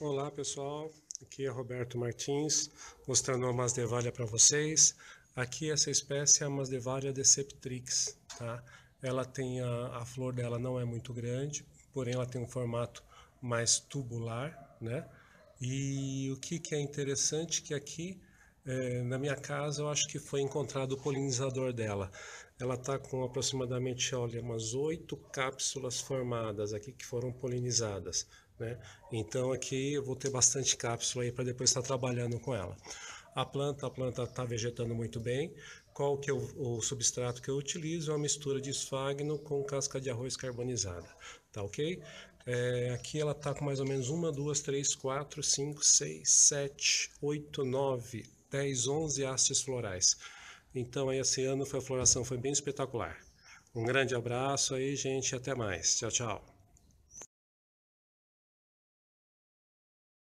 Olá pessoal, aqui é Roberto Martins, mostrando a masdevalha para vocês. Aqui essa espécie é a masdevalha deceptrix, tá? Ela tem a, a flor dela não é muito grande, porém ela tem um formato mais tubular, né? E o que, que é interessante que aqui é, na minha casa eu acho que foi encontrado o polinizador dela. Ela está com aproximadamente, olha, umas oito cápsulas formadas aqui que foram polinizadas. Né? Então aqui eu vou ter bastante cápsula aí para depois estar trabalhando com ela. A planta, a planta está vegetando muito bem. Qual que é o, o, substrato que eu utilizo? É uma mistura de esfagno com casca de arroz carbonizada, tá ok? É, aqui ela está com mais ou menos uma, duas, três, quatro, cinco, seis, sete, oito, nove, 10, 11 hastes florais. Então, aí, esse ano foi a floração foi bem espetacular. Um grande abraço aí, gente, até mais. Tchau, tchau.